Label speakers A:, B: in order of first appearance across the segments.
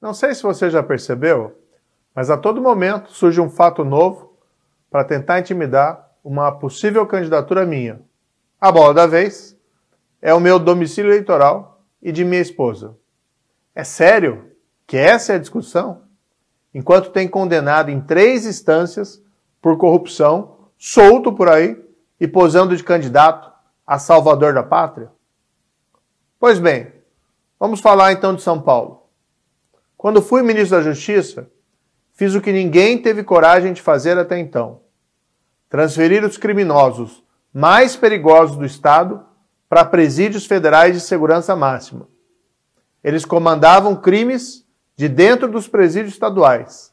A: Não sei se você já percebeu, mas a todo momento surge um fato novo para tentar intimidar uma possível candidatura minha. A bola da vez é o meu domicílio eleitoral e de minha esposa. É sério que essa é a discussão? Enquanto tem condenado em três instâncias por corrupção, solto por aí e posando de candidato a salvador da pátria? Pois bem, vamos falar então de São Paulo. Quando fui ministro da Justiça, fiz o que ninguém teve coragem de fazer até então: transferir os criminosos mais perigosos do Estado para presídios federais de segurança máxima. Eles comandavam crimes de dentro dos presídios estaduais.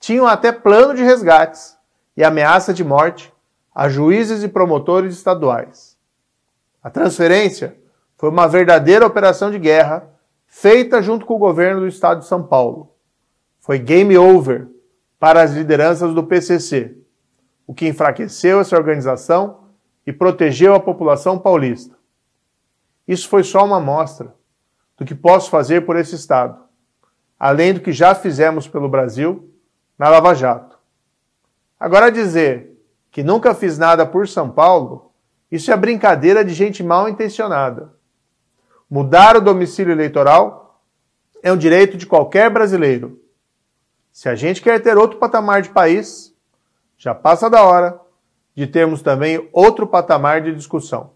A: Tinham até plano de resgates e ameaça de morte a juízes e promotores estaduais. A transferência foi uma verdadeira operação de guerra feita junto com o governo do estado de São Paulo. Foi game over para as lideranças do PCC, o que enfraqueceu essa organização e protegeu a população paulista. Isso foi só uma amostra do que posso fazer por esse estado, além do que já fizemos pelo Brasil na Lava Jato. Agora dizer que nunca fiz nada por São Paulo, isso é brincadeira de gente mal intencionada. Mudar o domicílio eleitoral é um direito de qualquer brasileiro. Se a gente quer ter outro patamar de país, já passa da hora de termos também outro patamar de discussão.